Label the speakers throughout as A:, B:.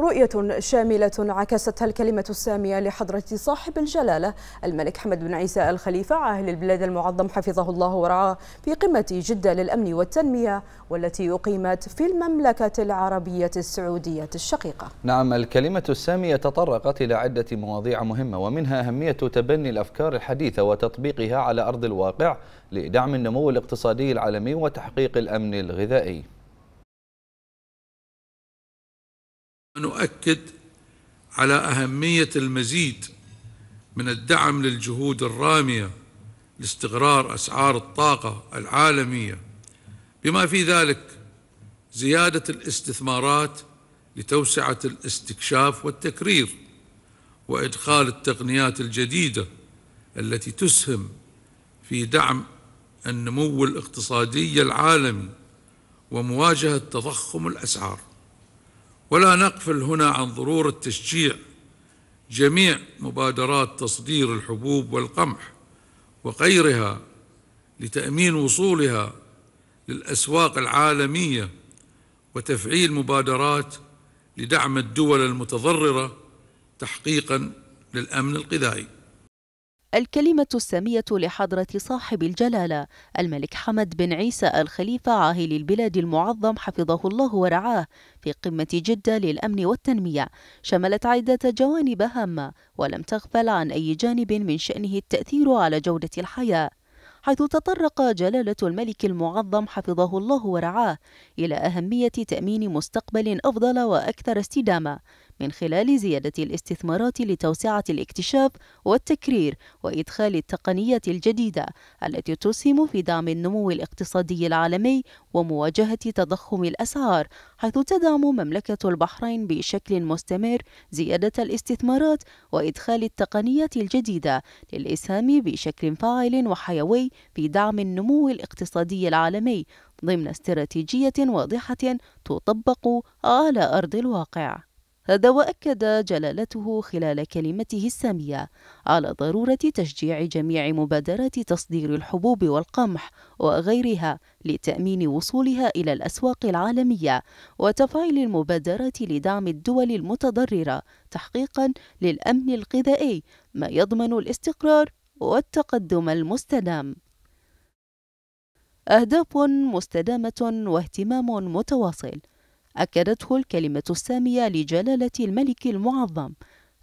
A: رؤية شاملة عكستها الكلمة السامية لحضرة صاحب الجلالة الملك حمد بن عيسى الخليفة عاهل البلاد المعظم حفظه الله ورعاه في قمة جدة للأمن والتنمية والتي أقيمت في المملكة العربية السعودية الشقيقة
B: نعم الكلمة السامية تطرقت إلى عدة مواضيع مهمة ومنها أهمية تبني الأفكار الحديثة وتطبيقها على أرض الواقع لدعم النمو الاقتصادي العالمي وتحقيق الأمن الغذائي نؤكد على أهمية المزيد من الدعم للجهود الرامية لاستقرار أسعار الطاقة العالمية بما في ذلك زيادة الاستثمارات لتوسعة الاستكشاف والتكرير وإدخال التقنيات الجديدة التي تسهم في دعم النمو الاقتصادي العالمي ومواجهة تضخم الأسعار ولا نقفل هنا عن ضرورة تشجيع جميع مبادرات تصدير الحبوب والقمح وغيرها لتأمين وصولها للأسواق العالمية وتفعيل مبادرات لدعم الدول المتضررة تحقيقا للأمن الغذائي
A: الكلمة السامية لحضرة صاحب الجلالة الملك حمد بن عيسى الخليفة عاهل البلاد المعظم حفظه الله ورعاه في قمة جدة للأمن والتنمية شملت عدة جوانب هامة ولم تغفل عن أي جانب من شأنه التأثير على جودة الحياة حيث تطرق جلالة الملك المعظم حفظه الله ورعاه إلى أهمية تأمين مستقبل أفضل وأكثر استدامة من خلال زيادة الاستثمارات لتوسعة الاكتشاف والتكرير وإدخال التقنية الجديدة التي تسهم في دعم النمو الاقتصادي العالمي ومواجهة تضخم الأسعار حيث تدعم مملكة البحرين بشكل مستمر زيادة الاستثمارات وإدخال التقنية الجديدة للإسهام بشكل فاعل وحيوي في دعم النمو الاقتصادي العالمي ضمن استراتيجية واضحة تطبق على أرض الواقع هذا وأكد جلالته خلال كلمته السامية على ضرورة تشجيع جميع مبادرات تصدير الحبوب والقمح وغيرها لتأمين وصولها إلى الأسواق العالمية وتفعيل المبادرات لدعم الدول المتضررة تحقيقا للأمن الغذائي ما يضمن الاستقرار والتقدم المستدام أهداف مستدامة واهتمام متواصل أكدته الكلمة السامية لجلالة الملك المعظم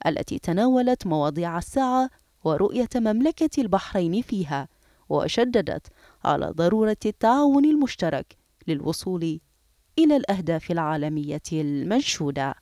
A: التي تناولت مواضيع الساعة ورؤية مملكة البحرين فيها وشددت على ضرورة التعاون المشترك للوصول إلى الأهداف العالمية المنشودة